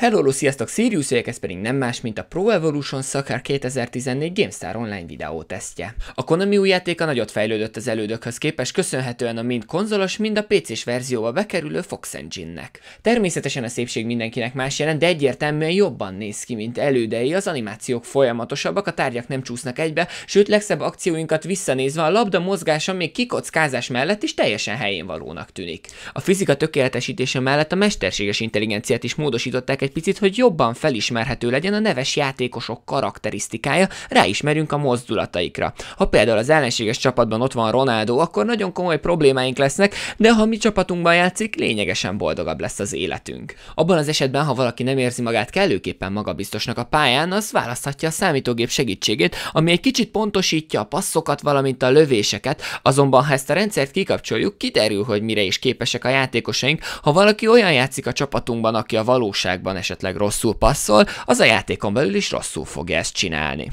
Hello, sziasztok, Sirius vagyok, ez pedig nem más, mint a Pro Evolution Soccer 2014 GameStar Online videó tesztje. A Konami új játéka nagyot fejlődött az elődökhöz képest, köszönhetően a mind konzolos, mind a PC-s verzióba bekerülő Fox Engine-nek. Természetesen a szépség mindenkinek más jelent, de egyértelműen jobban néz ki, mint elődei, az animációk folyamatosabbak, a tárgyak nem csúsznak egybe, sőt legszebb akcióinkat visszanézve a labda mozgása még kikockázás mellett is teljesen helyén valónak tűnik. A fizika tökéletesítése mellett a mesterséges intelligenciát is módosították egy egy picit, hogy jobban felismerhető legyen a neves játékosok karakterisztikája, ráismerünk a mozdulataikra. Ha például az ellenséges csapatban ott van Ronaldo, akkor nagyon komoly problémáink lesznek, de ha mi csapatunkban játszik, lényegesen boldogabb lesz az életünk. Abban az esetben, ha valaki nem érzi magát kellőképpen magabiztosnak a pályán, az választhatja a számítógép segítségét, ami egy kicsit pontosítja a passzokat, valamint a lövéseket, azonban ha ezt a rendszert kikapcsoljuk, kiderül, hogy mire is képesek a játékosaink, ha valaki olyan játszik a csapatunkban, aki a valóságban esetleg rosszul passzol, az a játékon belül is rosszul fogja ezt csinálni.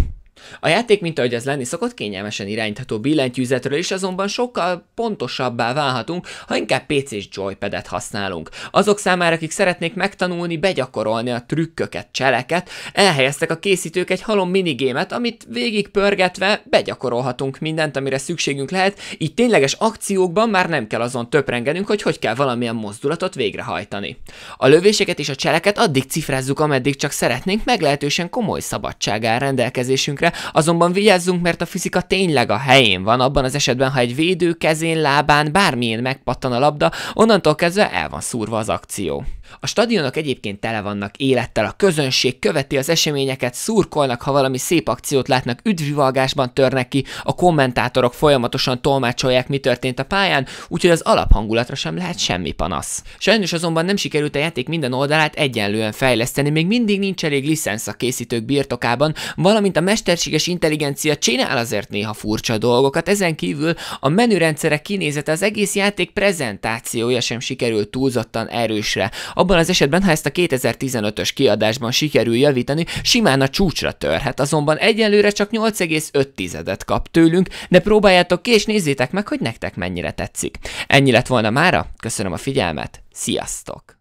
A játék, mint ahogy ez lenni szokott, kényelmesen irányítható billentyűzetről is azonban sokkal pontosabbá válhatunk, ha inkább pc és joypadet használunk. Azok számára, akik szeretnék megtanulni, begyakorolni a trükköket, cseleket, elhelyeztek a készítők egy halom minigémet, amit végig pörgetve begyakorolhatunk mindent, amire szükségünk lehet, így tényleges akciókban már nem kell azon töprengenünk, hogy hogy kell valamilyen mozdulatot végrehajtani. A lövéseket és a cseleket addig cifrázzuk, ameddig csak szeretnénk, meglehetősen komoly szabadságára rendelkezésünkre, helyzetekre, azonban vigyázzunk, mert a fizika tényleg a helyén van, abban az esetben, ha egy védő kezén, lábán, bármilyen megpattan a labda, onnantól kezdve el van szúrva az akció. A stadionok egyébként tele vannak élettel, a közönség követi az eseményeket, szurkolnak, ha valami szép akciót látnak, üdvivalgásban törnek ki, a kommentátorok folyamatosan tolmácsolják, mi történt a pályán, úgyhogy az alaphangulatra sem lehet semmi panasz. Sajnos azonban nem sikerült a játék minden oldalát egyenlően fejleszteni, még mindig nincs elég licensz a készítők birtokában, valamint a mester mesterséges intelligencia csinál azért néha furcsa dolgokat, ezen kívül a menürendszerek kinézete az egész játék prezentációja sem sikerül túlzottan erősre. Abban az esetben, ha ezt a 2015-ös kiadásban sikerül javítani, simán a csúcsra törhet, azonban egyelőre csak 8,5-et kap tőlünk, de próbáljátok ki és nézzétek meg, hogy nektek mennyire tetszik. Ennyi lett volna mára, köszönöm a figyelmet, sziasztok!